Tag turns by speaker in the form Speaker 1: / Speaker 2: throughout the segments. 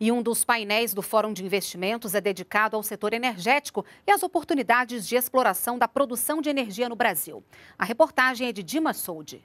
Speaker 1: E um dos painéis do Fórum de Investimentos é dedicado ao setor energético e às oportunidades de exploração da produção de energia no Brasil. A reportagem é de Dimas Soldi.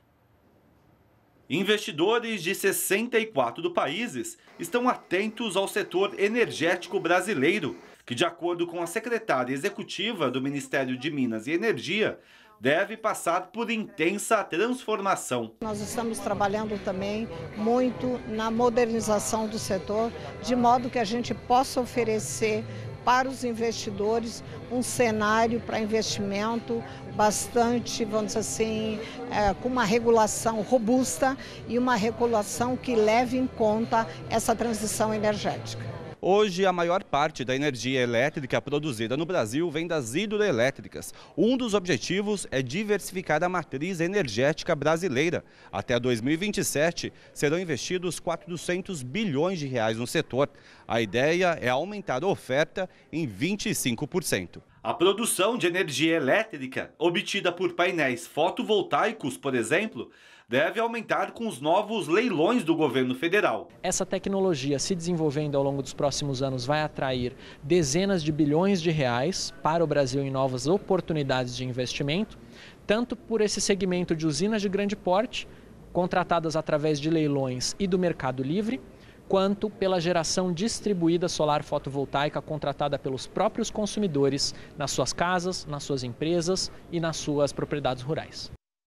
Speaker 2: Investidores de 64 países estão atentos ao setor energético brasileiro, que, de acordo com a secretária executiva do Ministério de Minas e Energia, deve passar por intensa transformação.
Speaker 1: Nós estamos trabalhando também muito na modernização do setor, de modo que a gente possa oferecer para os investidores um cenário para investimento bastante, vamos dizer assim, é, com uma regulação robusta e uma regulação que leve em conta essa transição energética.
Speaker 2: Hoje, a maior parte da energia elétrica produzida no Brasil vem das hidroelétricas. Um dos objetivos é diversificar a matriz energética brasileira. Até 2027, serão investidos 400 bilhões de reais no setor. A ideia é aumentar a oferta em 25%. A produção de energia elétrica obtida por painéis fotovoltaicos, por exemplo, deve aumentar com os novos leilões do governo federal.
Speaker 3: Essa tecnologia se desenvolvendo ao longo dos próximos anos vai atrair dezenas de bilhões de reais para o Brasil em novas oportunidades de investimento, tanto por esse segmento de usinas de grande porte, contratadas através de leilões e do mercado livre, quanto pela geração distribuída solar fotovoltaica contratada pelos próprios consumidores nas suas casas, nas suas empresas e nas suas propriedades rurais.